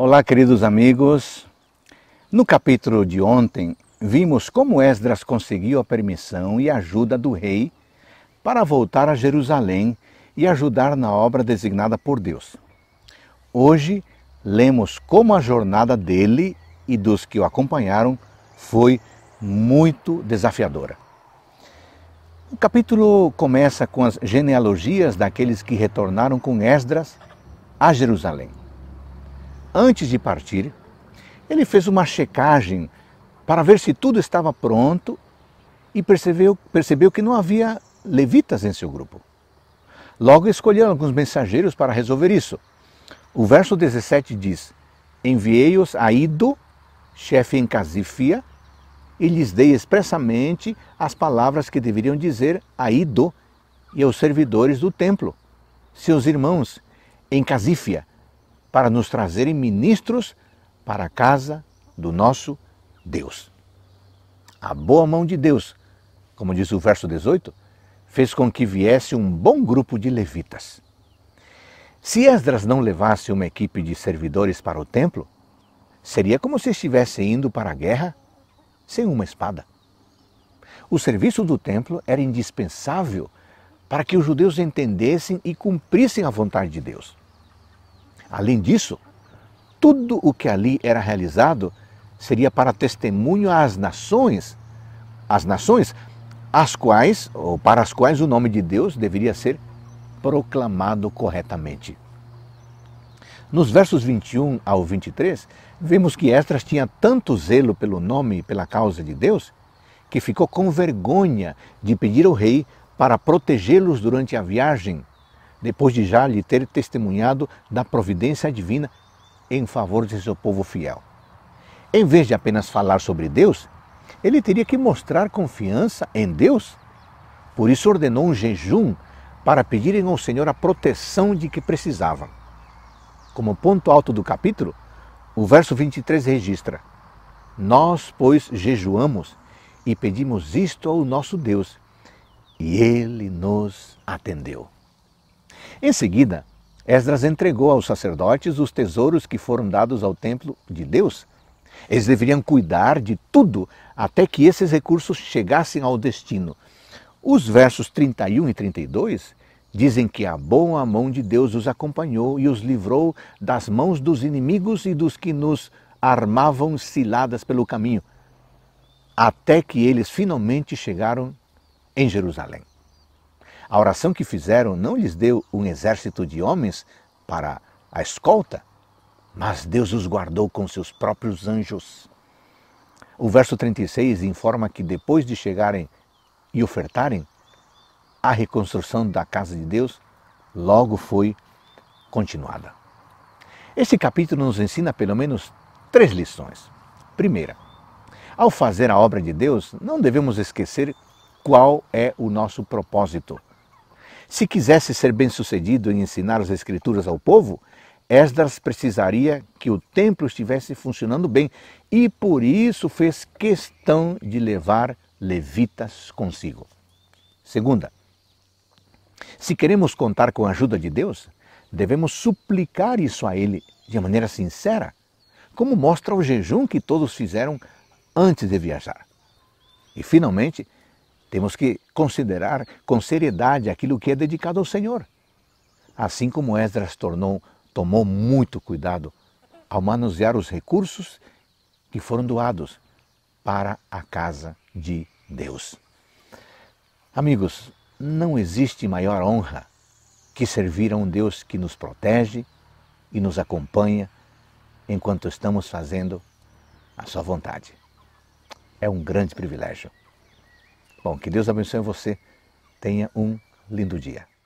Olá, queridos amigos. No capítulo de ontem, vimos como Esdras conseguiu a permissão e ajuda do rei para voltar a Jerusalém e ajudar na obra designada por Deus. Hoje, lemos como a jornada dele e dos que o acompanharam foi muito desafiadora. O capítulo começa com as genealogias daqueles que retornaram com Esdras a Jerusalém antes de partir, ele fez uma checagem para ver se tudo estava pronto e percebeu, percebeu que não havia levitas em seu grupo. Logo escolheu alguns mensageiros para resolver isso. O verso 17 diz: Enviei-os a Ido, chefe em Casifia, e lhes dei expressamente as palavras que deveriam dizer a Ido e aos servidores do templo, seus irmãos, em Casifia, para nos trazerem ministros para a casa do nosso Deus. A boa mão de Deus, como diz o verso 18, fez com que viesse um bom grupo de levitas. Se Esdras não levasse uma equipe de servidores para o templo, seria como se estivesse indo para a guerra sem uma espada. O serviço do templo era indispensável para que os judeus entendessem e cumprissem a vontade de Deus. Além disso, tudo o que ali era realizado seria para testemunho às nações, as nações as quais ou para as quais o nome de Deus deveria ser proclamado corretamente. Nos versos 21 ao 23, vemos que Estras tinha tanto zelo pelo nome e pela causa de Deus que ficou com vergonha de pedir ao rei para protegê-los durante a viagem depois de já lhe ter testemunhado da providência divina em favor de seu povo fiel. Em vez de apenas falar sobre Deus, ele teria que mostrar confiança em Deus. Por isso ordenou um jejum para pedirem ao Senhor a proteção de que precisavam. Como ponto alto do capítulo, o verso 23 registra: Nós, pois, jejuamos e pedimos isto ao nosso Deus, e ele nos atendeu. Em seguida, Esdras entregou aos sacerdotes os tesouros que foram dados ao templo de Deus. Eles deveriam cuidar de tudo até que esses recursos chegassem ao destino. Os versos 31 e 32 dizem que a boa mão de Deus os acompanhou e os livrou das mãos dos inimigos e dos que nos armavam ciladas pelo caminho, até que eles finalmente chegaram em Jerusalém. A oração que fizeram não lhes deu um exército de homens para a escolta, mas Deus os guardou com seus próprios anjos. O verso 36 informa que depois de chegarem e ofertarem, a reconstrução da casa de Deus logo foi continuada. Este capítulo nos ensina pelo menos três lições. Primeira, ao fazer a obra de Deus, não devemos esquecer qual é o nosso propósito. Se quisesse ser bem-sucedido em ensinar as Escrituras ao povo, Esdras precisaria que o templo estivesse funcionando bem e por isso fez questão de levar levitas consigo. Segunda, se queremos contar com a ajuda de Deus, devemos suplicar isso a Ele de maneira sincera, como mostra o jejum que todos fizeram antes de viajar. E finalmente, temos que considerar com seriedade aquilo que é dedicado ao Senhor. Assim como Esdras tornou, tomou muito cuidado ao manusear os recursos que foram doados para a casa de Deus. Amigos, não existe maior honra que servir a um Deus que nos protege e nos acompanha enquanto estamos fazendo a sua vontade. É um grande privilégio. Bom, que Deus abençoe você. Tenha um lindo dia.